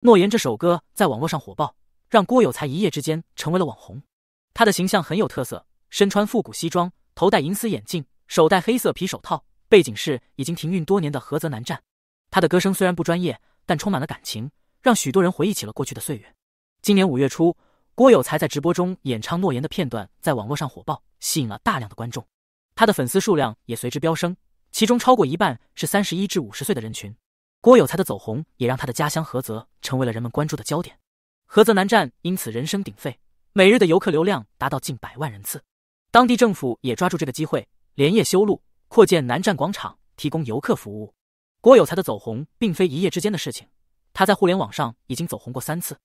《诺言》这首歌在网络上火爆，让郭有才一夜之间成为了网红。他的形象很有特色，身穿复古西装，头戴银丝眼镜，手戴黑色皮手套，背景是已经停运多年的菏泽南站。他的歌声虽然不专业，但充满了感情，让许多人回忆起了过去的岁月。今年五月初，郭有才在直播中演唱《诺言》的片段在网络上火爆，吸引了大量的观众。他的粉丝数量也随之飙升，其中超过一半是三十一至五十岁的人群。郭有才的走红也让他的家乡菏泽成为了人们关注的焦点，菏泽南站因此人声鼎沸，每日的游客流量达到近百万人次。当地政府也抓住这个机会，连夜修路、扩建南站广场，提供游客服务。郭有才的走红并非一夜之间的事情，他在互联网上已经走红过三次：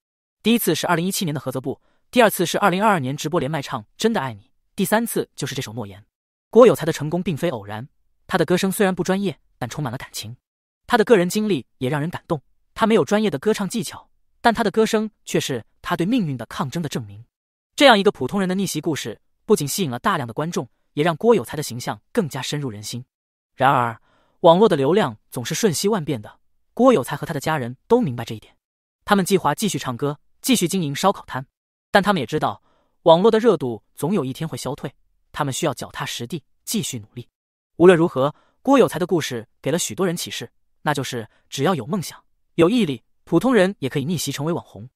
第一次是二零一七年的菏泽部，第二次是二零二二年直播连麦唱《真的爱你》，第三次就是这首《诺言》。郭有才的成功并非偶然，他的歌声虽然不专业，但充满了感情。他的个人经历也让人感动。他没有专业的歌唱技巧，但他的歌声却是他对命运的抗争的证明。这样一个普通人的逆袭故事，不仅吸引了大量的观众，也让郭有才的形象更加深入人心。然而，网络的流量总是瞬息万变的。郭有才和他的家人都明白这一点。他们计划继续唱歌，继续经营烧烤摊，但他们也知道，网络的热度总有一天会消退。他们需要脚踏实地，继续努力。无论如何，郭有才的故事给了许多人启示。那就是，只要有梦想、有毅力，普通人也可以逆袭成为网红。